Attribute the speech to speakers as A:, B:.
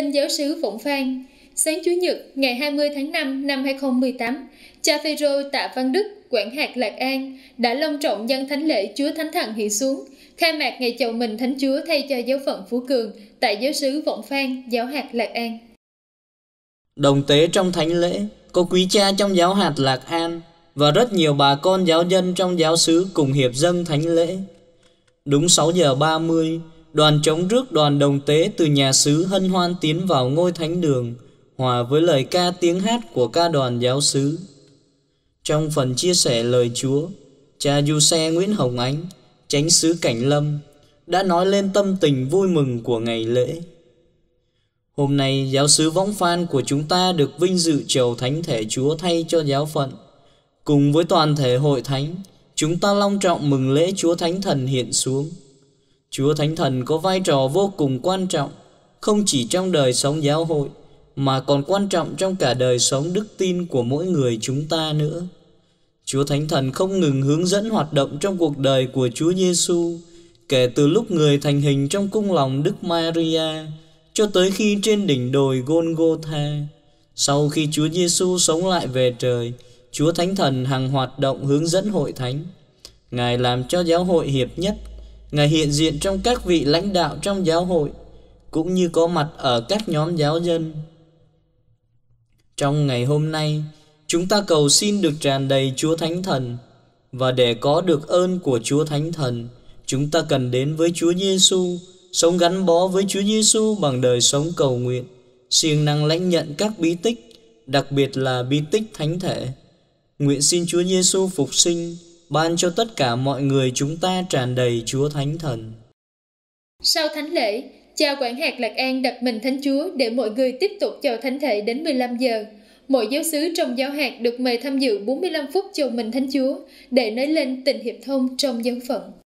A: Tin giáo sứ Vũng Phan Sáng Chủ nhật ngày 20 tháng 5 năm 2018, cha Phêrô Tạ Văn Đức, quản hạt Lạc An, đã long trọng dân thánh lễ Chúa Thánh Thần hiện xuống, khai mạc ngày chầu mình Thánh Chúa thay cho giáo phận Phú Cường tại giáo sứ Vọng Phan, giáo hạt Lạc An.
B: Đồng tế trong thánh lễ, có quý cha trong giáo hạt Lạc An và rất nhiều bà con giáo dân trong giáo sứ cùng hiệp dân thánh lễ. Đúng 6 giờ 30, Đoàn chống rước đoàn đồng tế từ nhà xứ hân hoan tiến vào ngôi thánh đường, hòa với lời ca tiếng hát của ca đoàn giáo xứ. Trong phần chia sẻ lời Chúa, cha Du Xe Nguyễn Hồng Ánh, chánh xứ Cảnh Lâm, đã nói lên tâm tình vui mừng của ngày lễ. Hôm nay, giáo sứ Võng Phan của chúng ta được vinh dự chầu Thánh Thể Chúa thay cho giáo phận. Cùng với toàn thể hội thánh, chúng ta long trọng mừng lễ Chúa Thánh Thần hiện xuống – Chúa Thánh Thần có vai trò vô cùng quan trọng, không chỉ trong đời sống giáo hội, mà còn quan trọng trong cả đời sống đức tin của mỗi người chúng ta nữa. Chúa Thánh Thần không ngừng hướng dẫn hoạt động trong cuộc đời của Chúa Giêsu kể từ lúc người thành hình trong cung lòng Đức Maria cho tới khi trên đỉnh đồi Golgotha. Sau khi Chúa Giêsu sống lại về trời, Chúa Thánh Thần hằng hoạt động hướng dẫn hội thánh. Ngài làm cho giáo hội hiệp nhất Ngài hiện diện trong các vị lãnh đạo trong giáo hội cũng như có mặt ở các nhóm giáo dân. Trong ngày hôm nay, chúng ta cầu xin được tràn đầy Chúa Thánh Thần và để có được ơn của Chúa Thánh Thần, chúng ta cần đến với Chúa Giêsu, sống gắn bó với Chúa Giêsu bằng đời sống cầu nguyện, siêng năng lãnh nhận các bí tích, đặc biệt là bí tích thánh thể. Nguyện xin Chúa Giêsu phục sinh ban cho tất cả mọi người chúng ta tràn đầy Chúa Thánh Thần.
A: Sau thánh lễ, cha quản hạt Lạc An đặt mình Thánh Chúa để mọi người tiếp tục chào thánh thể đến 15 giờ. Mỗi giáo sứ trong giáo hạt được mời tham dự 45 phút chầu mình Thánh Chúa để nói lên tình hiệp thông trong giáo phận.